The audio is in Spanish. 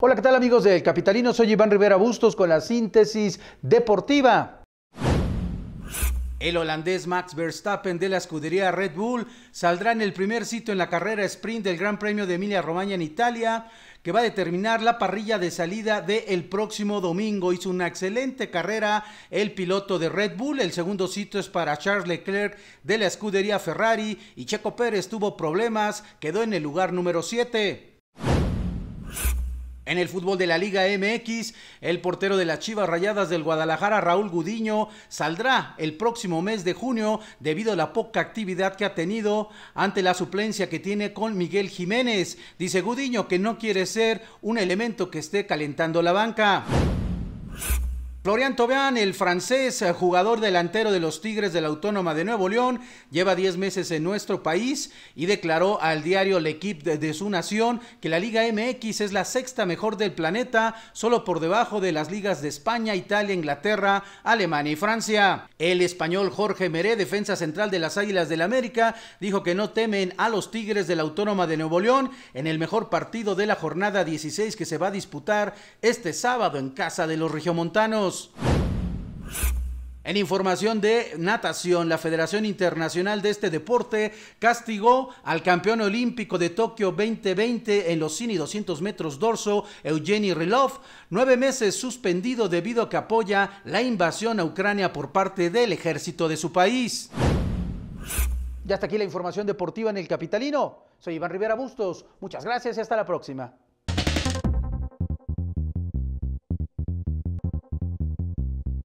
Hola, ¿qué tal amigos del Capitalino? Soy Iván Rivera Bustos con la síntesis deportiva. El holandés Max Verstappen de la escudería Red Bull saldrá en el primer sitio en la carrera sprint del Gran Premio de Emilia-Romagna en Italia, que va a determinar la parrilla de salida del próximo domingo. Hizo una excelente carrera el piloto de Red Bull. El segundo sitio es para Charles Leclerc de la escudería Ferrari y Checo Pérez tuvo problemas, quedó en el lugar número 7. En el fútbol de la Liga MX, el portero de las Chivas Rayadas del Guadalajara, Raúl Gudiño, saldrá el próximo mes de junio debido a la poca actividad que ha tenido ante la suplencia que tiene con Miguel Jiménez. Dice Gudiño que no quiere ser un elemento que esté calentando la banca. Florian Tobán, el francés eh, jugador delantero de los Tigres de la Autónoma de Nuevo León, lleva 10 meses en nuestro país y declaró al diario L'Equipe de, de su nación que la Liga MX es la sexta mejor del planeta, solo por debajo de las ligas de España, Italia, Inglaterra, Alemania y Francia. El español Jorge Meré, defensa central de las Águilas del América, dijo que no temen a los Tigres de la Autónoma de Nuevo León en el mejor partido de la jornada 16 que se va a disputar este sábado en casa de los regiomontanos. En información de natación, la Federación Internacional de este deporte castigó al campeón olímpico de Tokio 2020 en los 100 200 metros dorso, Eugeni Rilov, nueve meses suspendido debido a que apoya la invasión a Ucrania por parte del ejército de su país. Ya hasta aquí la información deportiva en el Capitalino. Soy Iván Rivera Bustos. Muchas gracias y hasta la próxima.